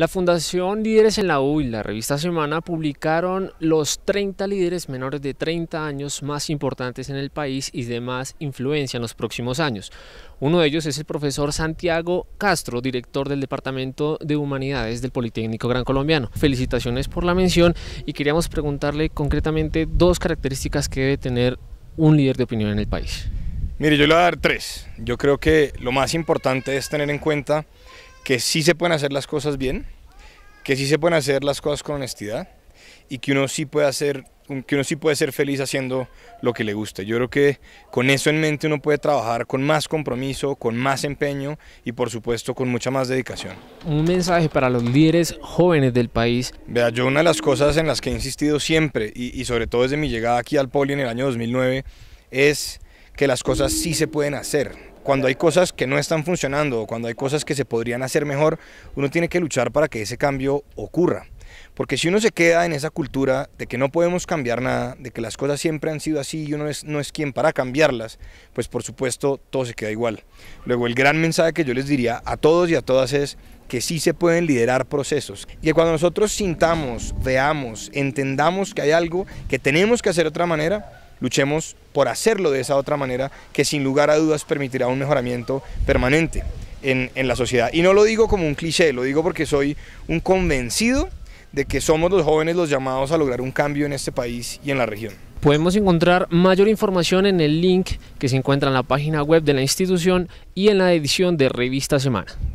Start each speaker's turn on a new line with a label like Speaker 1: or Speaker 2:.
Speaker 1: La Fundación Líderes en la U y la revista Semana publicaron los 30 líderes menores de 30 años más importantes en el país y de más influencia en los próximos años. Uno de ellos es el profesor Santiago Castro, director del Departamento de Humanidades del Politécnico Gran Colombiano. Felicitaciones por la mención y queríamos preguntarle concretamente dos características que debe tener un líder de opinión en el país.
Speaker 2: Mire, yo le voy a dar tres. Yo creo que lo más importante es tener en cuenta que sí se pueden hacer las cosas bien, que sí se pueden hacer las cosas con honestidad y que uno sí puede hacer que uno sí puede ser feliz haciendo lo que le gusta. Yo creo que con eso en mente uno puede trabajar con más compromiso, con más empeño y por supuesto con mucha más dedicación.
Speaker 1: Un mensaje para los líderes jóvenes del país.
Speaker 2: Vea, yo una de las cosas en las que he insistido siempre y, y sobre todo desde mi llegada aquí al Poli en el año 2009 es que las cosas sí se pueden hacer cuando hay cosas que no están funcionando, o cuando hay cosas que se podrían hacer mejor, uno tiene que luchar para que ese cambio ocurra. Porque si uno se queda en esa cultura de que no podemos cambiar nada, de que las cosas siempre han sido así y uno no es quien para cambiarlas, pues por supuesto todo se queda igual. Luego el gran mensaje que yo les diría a todos y a todas es que sí se pueden liderar procesos. Y que cuando nosotros sintamos, veamos, entendamos que hay algo que tenemos que hacer de otra manera, luchemos por hacerlo de esa otra manera que sin lugar a dudas permitirá un mejoramiento permanente en, la sociedad. Y no lo digo como un cliché, lo digo porque soy un convencido de que somos los jóvenes los llamados a lograr un cambio en este país y en la región.
Speaker 1: Podemos encontrar mayor información en el link que se encuentra en la página web de la institución y en la edición de Revista Semana.